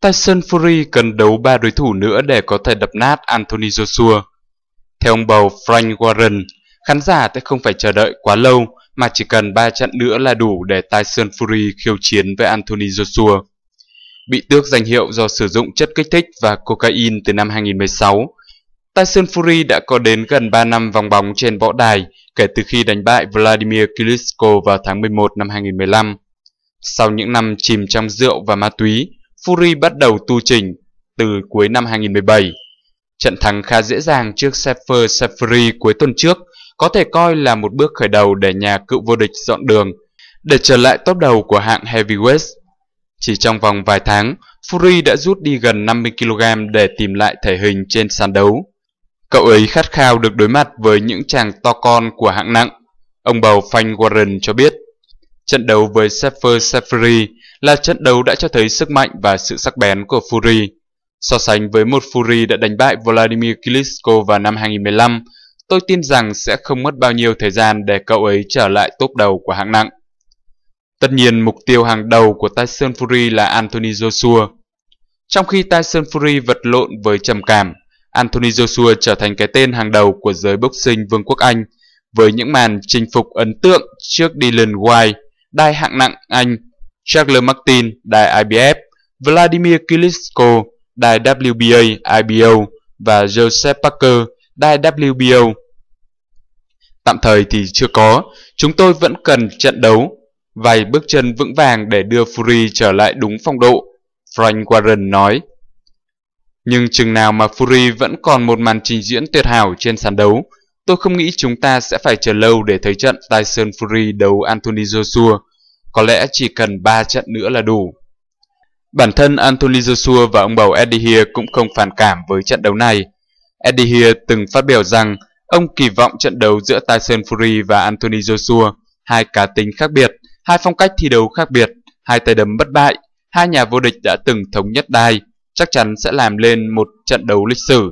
Tyson Fury cần đấu ba đối thủ nữa để có thể đập nát Anthony Joshua. Theo ông bầu Frank Warren, khán giả sẽ không phải chờ đợi quá lâu mà chỉ cần 3 trận nữa là đủ để Tyson Fury khiêu chiến với Anthony Joshua. Bị tước danh hiệu do sử dụng chất kích thích và cocaine từ năm 2016, Tyson Fury đã có đến gần 3 năm vòng bóng trên võ đài kể từ khi đánh bại Vladimir Klitschko vào tháng 11 năm 2015. Sau những năm chìm trong rượu và ma túy, Fury bắt đầu tu trình từ cuối năm 2017. Trận thắng khá dễ dàng trước Sefer Sefri cuối tuần trước có thể coi là một bước khởi đầu để nhà cựu vô địch dọn đường để trở lại top đầu của hạng heavyweight. Chỉ trong vòng vài tháng, Fury đã rút đi gần 50 kg để tìm lại thể hình trên sàn đấu. Cậu ấy khát khao được đối mặt với những chàng to con của hạng nặng. Ông bầu Frank Warren cho biết, trận đấu với Sefer Sefri là trận đấu đã cho thấy sức mạnh và sự sắc bén của Fury. So sánh với một Fury đã đánh bại Vladimir Klitschko vào năm 2015, tôi tin rằng sẽ không mất bao nhiêu thời gian để cậu ấy trở lại top đầu của hạng nặng. Tất nhiên, mục tiêu hàng đầu của Tyson Fury là Anthony Joshua. Trong khi Tyson Fury vật lộn với trầm cảm, Anthony Joshua trở thành cái tên hàng đầu của giới boxing Vương quốc Anh với những màn chinh phục ấn tượng trước Dylan White, đai hạng nặng Anh Charles Martin, đài IBF, Vladimir Klitschko, đài WBA IBO và Joseph Parker, đài WBO. Tạm thời thì chưa có, chúng tôi vẫn cần trận đấu, vài bước chân vững vàng để đưa Fury trở lại đúng phong độ, Frank Warren nói. Nhưng chừng nào mà Fury vẫn còn một màn trình diễn tuyệt hảo trên sàn đấu, tôi không nghĩ chúng ta sẽ phải chờ lâu để thấy trận Tyson Fury đấu Anthony Joshua. Có lẽ chỉ cần 3 trận nữa là đủ. Bản thân Anthony Joshua và ông bầu Eddie Hear cũng không phản cảm với trận đấu này. Eddie Hear từng phát biểu rằng ông kỳ vọng trận đấu giữa Tyson Fury và Anthony Joshua, hai cá tính khác biệt, hai phong cách thi đấu khác biệt, hai tay đấm bất bại, hai nhà vô địch đã từng thống nhất đai, chắc chắn sẽ làm lên một trận đấu lịch sử.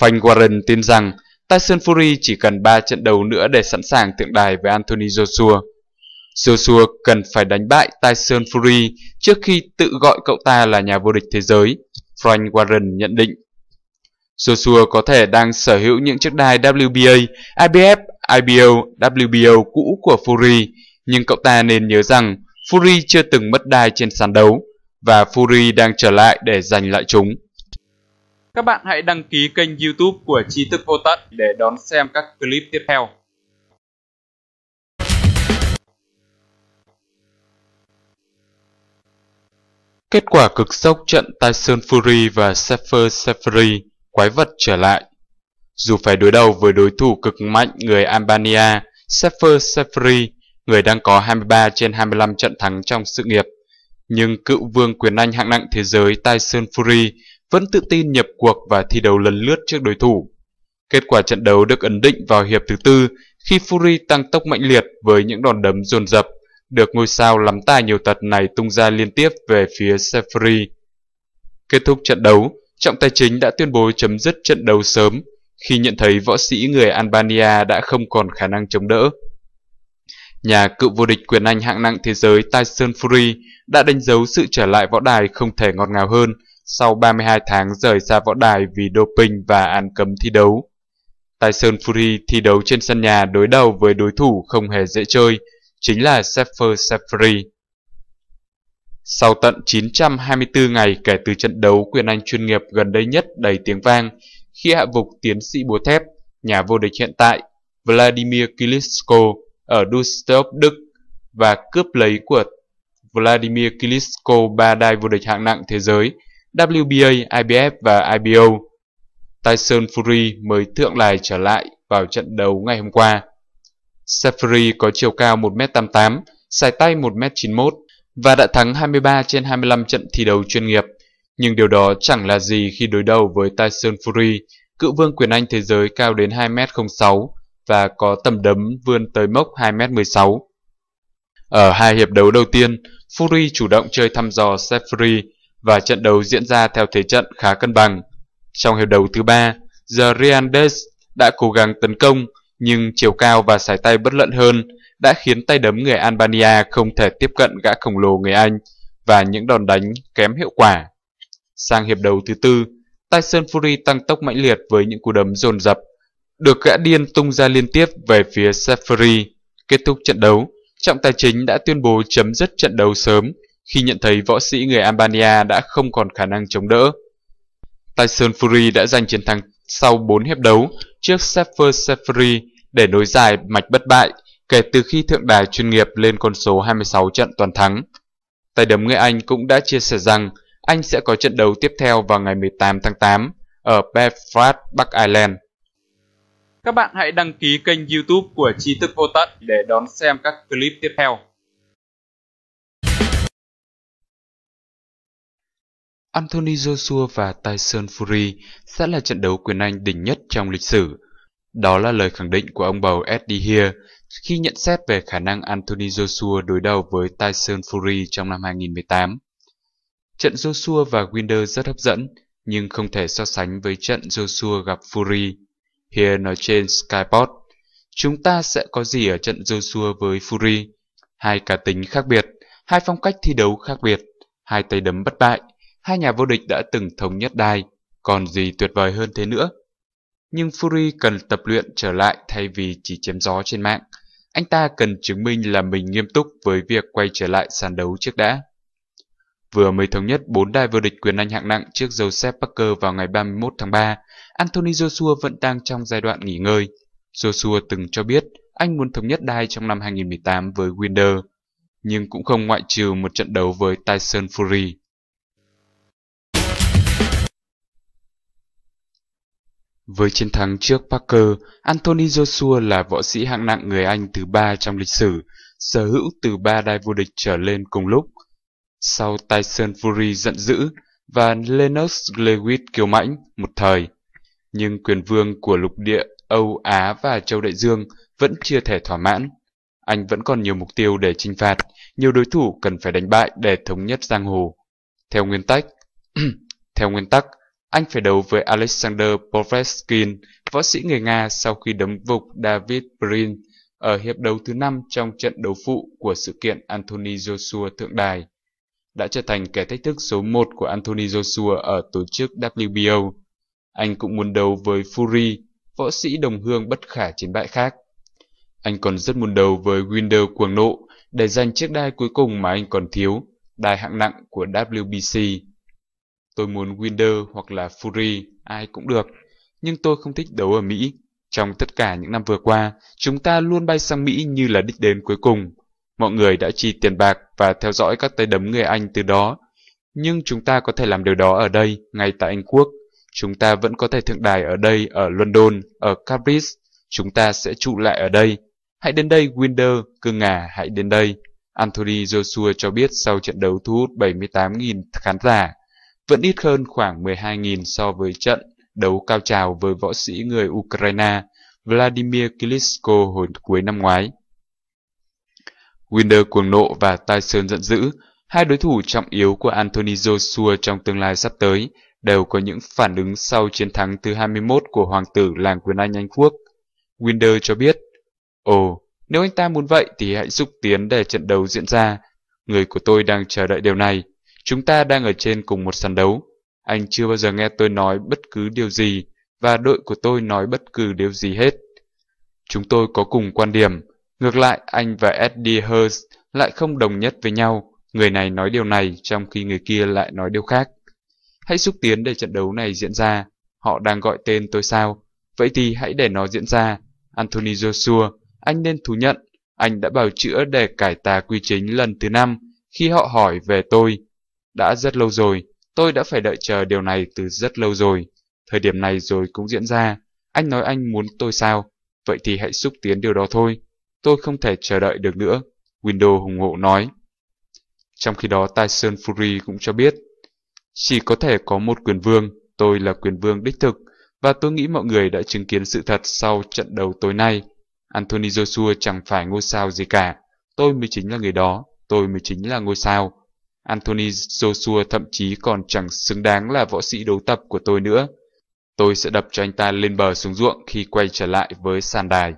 Frank Warren tin rằng Tyson Fury chỉ cần 3 trận đấu nữa để sẵn sàng tượng đài với Anthony Joshua. Joshua cần phải đánh bại Tyson Fury trước khi tự gọi cậu ta là nhà vô địch thế giới, Frank Warren nhận định. Joshua có thể đang sở hữu những chiếc đai WBA, IBF, IBO, WBO cũ của Fury, nhưng cậu ta nên nhớ rằng Fury chưa từng mất đai trên sàn đấu và Fury đang trở lại để giành lại chúng. Các bạn hãy đăng ký kênh YouTube của Tri thức vô tận để đón xem các clip tiếp theo. Kết quả cực sốc trận Tyson Fury và Safer Safari quái vật trở lại. Dù phải đối đầu với đối thủ cực mạnh người Albania, Safer Safari, người đang có 23 trên 25 trận thắng trong sự nghiệp, nhưng cựu vương quyền Anh hạng nặng thế giới Tyson Fury vẫn tự tin nhập cuộc và thi đấu lần lướt trước đối thủ. Kết quả trận đấu được ấn định vào hiệp thứ tư khi Fury tăng tốc mạnh liệt với những đòn đấm dồn dập được ngôi sao lắm tài nhiều tật này tung ra liên tiếp về phía Seferi. Kết thúc trận đấu, trọng tài chính đã tuyên bố chấm dứt trận đấu sớm khi nhận thấy võ sĩ người Albania đã không còn khả năng chống đỡ. Nhà cựu vô địch quyền Anh hạng nặng thế giới Tyson Fury đã đánh dấu sự trở lại võ đài không thể ngọt ngào hơn sau 32 tháng rời xa võ đài vì doping và án cấm thi đấu. Tyson Fury thi đấu trên sân nhà đối đầu với đối thủ không hề dễ chơi chính là Sefer Seferi. Sau tận 924 ngày kể từ trận đấu quyền Anh chuyên nghiệp gần đây nhất đầy tiếng vang, khi hạ gục tiến sĩ búa thép, nhà vô địch hiện tại Vladimir Klitschko ở Dusseldorf, Đức và cướp lấy của Vladimir Klitschko ba đai vô địch hạng nặng thế giới WBA, IBF và IBO. Tyson Fury mới thượng lại trở lại vào trận đấu ngày hôm qua. Safari có chiều cao 1m88, sải tay 1m91 và đã thắng 23 trên 25 trận thi đấu chuyên nghiệp. Nhưng điều đó chẳng là gì khi đối đầu với Tyson Fury, cựu vương quyền Anh thế giới cao đến 2m06 và có tầm đấm vươn tới mốc 2m16. Ở hai hiệp đấu đầu tiên, Fury chủ động chơi thăm dò Safari và trận đấu diễn ra theo thế trận khá cân bằng. Trong hiệp đấu thứ ba, The Reandes đã cố gắng tấn công nhưng chiều cao và sải tay bất lận hơn đã khiến tay đấm người Albania không thể tiếp cận gã khổng lồ người Anh và những đòn đánh kém hiệu quả. Sang hiệp đấu thứ tư, Tyson Fury tăng tốc mãnh liệt với những cú đấm dồn dập, được gã điên tung ra liên tiếp về phía Seth Fury. Kết thúc trận đấu, Trọng Tài Chính đã tuyên bố chấm dứt trận đấu sớm khi nhận thấy võ sĩ người Albania đã không còn khả năng chống đỡ. Tyson Fury đã giành chiến thắng sau 4 hiệp đấu trước Sefer Seferi để nối dài mạch bất bại kể từ khi thượng đài chuyên nghiệp lên con số 26 trận toàn thắng. Tay đấm người Anh cũng đã chia sẻ rằng anh sẽ có trận đấu tiếp theo vào ngày 18 tháng 8 ở Belfast, Bắc Ireland. Các bạn hãy đăng ký kênh youtube của Tri thức Vô Tận để đón xem các clip tiếp theo. Anthony Joshua và Tyson Fury sẽ là trận đấu quyền Anh đỉnh nhất trong lịch sử đó là lời khẳng định của ông bầu Eddie Hear khi nhận xét về khả năng Anthony Joshua đối đầu với Tyson Fury trong năm 2018. Trận Joshua và Winder rất hấp dẫn, nhưng không thể so sánh với trận Joshua gặp Fury. Hear nói trên Skyport, chúng ta sẽ có gì ở trận Joshua với Fury? Hai cá tính khác biệt, hai phong cách thi đấu khác biệt, hai tay đấm bất bại, hai nhà vô địch đã từng thống nhất đai, còn gì tuyệt vời hơn thế nữa? nhưng Fury cần tập luyện trở lại thay vì chỉ chém gió trên mạng. Anh ta cần chứng minh là mình nghiêm túc với việc quay trở lại sàn đấu trước đã. Vừa mới thống nhất 4 đai vô địch quyền Anh hạng nặng trước Joseph Parker vào ngày 31 tháng 3, Anthony Joshua vẫn đang trong giai đoạn nghỉ ngơi. Joshua từng cho biết anh muốn thống nhất đai trong năm 2018 với Winder, nhưng cũng không ngoại trừ một trận đấu với Tyson Fury. Với chiến thắng trước Parker, Anthony Joshua là võ sĩ hạng nặng người Anh thứ ba trong lịch sử, sở hữu từ ba đai vô địch trở lên cùng lúc. Sau Tyson Fury giận dữ và Lennox Lewis kiêu mãnh một thời, nhưng quyền vương của lục địa Âu Á và châu Đại Dương vẫn chưa thể thỏa mãn. Anh vẫn còn nhiều mục tiêu để chinh phạt, nhiều đối thủ cần phải đánh bại để thống nhất giang hồ. Theo nguyên tắc, theo nguyên tắc, anh phải đấu với Alexander Povetkin, võ sĩ người Nga sau khi đấm gục David Brin ở hiệp đấu thứ 5 trong trận đấu phụ của sự kiện Anthony Joshua Thượng Đài, đã trở thành kẻ thách thức số 1 của Anthony Joshua ở tổ chức WBO. Anh cũng muốn đấu với Fury, võ sĩ đồng hương bất khả chiến bại khác. Anh còn rất muốn đấu với Winder cuồng nộ để giành chiếc đai cuối cùng mà anh còn thiếu, đai hạng nặng của WBC. Tôi muốn Winder hoặc là Fury, ai cũng được. Nhưng tôi không thích đấu ở Mỹ. Trong tất cả những năm vừa qua, chúng ta luôn bay sang Mỹ như là đích đến cuối cùng. Mọi người đã chi tiền bạc và theo dõi các tay đấm người Anh từ đó. Nhưng chúng ta có thể làm điều đó ở đây, ngay tại Anh Quốc. Chúng ta vẫn có thể thượng đài ở đây, ở London, ở Cambridge. Chúng ta sẽ trụ lại ở đây. Hãy đến đây, Winder, cưng ngà, hãy đến đây. Anthony Joshua cho biết sau trận đấu thu hút 78.000 khán giả vẫn ít hơn khoảng 12.000 so với trận đấu cao trào với võ sĩ người Ukraine Vladimir Klitschko hồi cuối năm ngoái. Winder cuồng nộ và Tyson giận dữ, hai đối thủ trọng yếu của Anthony Joshua trong tương lai sắp tới, đều có những phản ứng sau chiến thắng thứ 21 của hoàng tử làng quyền Anh Anh Quốc. Winder cho biết, Ồ, nếu anh ta muốn vậy thì hãy xúc tiến để trận đấu diễn ra. Người của tôi đang chờ đợi điều này. Chúng ta đang ở trên cùng một sàn đấu. Anh chưa bao giờ nghe tôi nói bất cứ điều gì và đội của tôi nói bất cứ điều gì hết. Chúng tôi có cùng quan điểm. Ngược lại, anh và Eddie Hurst lại không đồng nhất với nhau. Người này nói điều này trong khi người kia lại nói điều khác. Hãy xúc tiến để trận đấu này diễn ra. Họ đang gọi tên tôi sao? Vậy thì hãy để nó diễn ra. Anthony Joshua, anh nên thú nhận. Anh đã bào chữa để cải tà quy chính lần thứ năm khi họ hỏi về tôi đã rất lâu rồi, tôi đã phải đợi chờ điều này từ rất lâu rồi. Thời điểm này rồi cũng diễn ra. Anh nói anh muốn tôi sao? Vậy thì hãy xúc tiến điều đó thôi. Tôi không thể chờ đợi được nữa. Windows hùng hộ nói. Trong khi đó Tyson Fury cũng cho biết. Chỉ có thể có một quyền vương. Tôi là quyền vương đích thực. Và tôi nghĩ mọi người đã chứng kiến sự thật sau trận đấu tối nay. Anthony Joshua chẳng phải ngôi sao gì cả. Tôi mới chính là người đó. Tôi mới chính là ngôi sao Anthony Joshua thậm chí còn chẳng xứng đáng là võ sĩ đấu tập của tôi nữa. Tôi sẽ đập cho anh ta lên bờ xuống ruộng khi quay trở lại với sàn đài.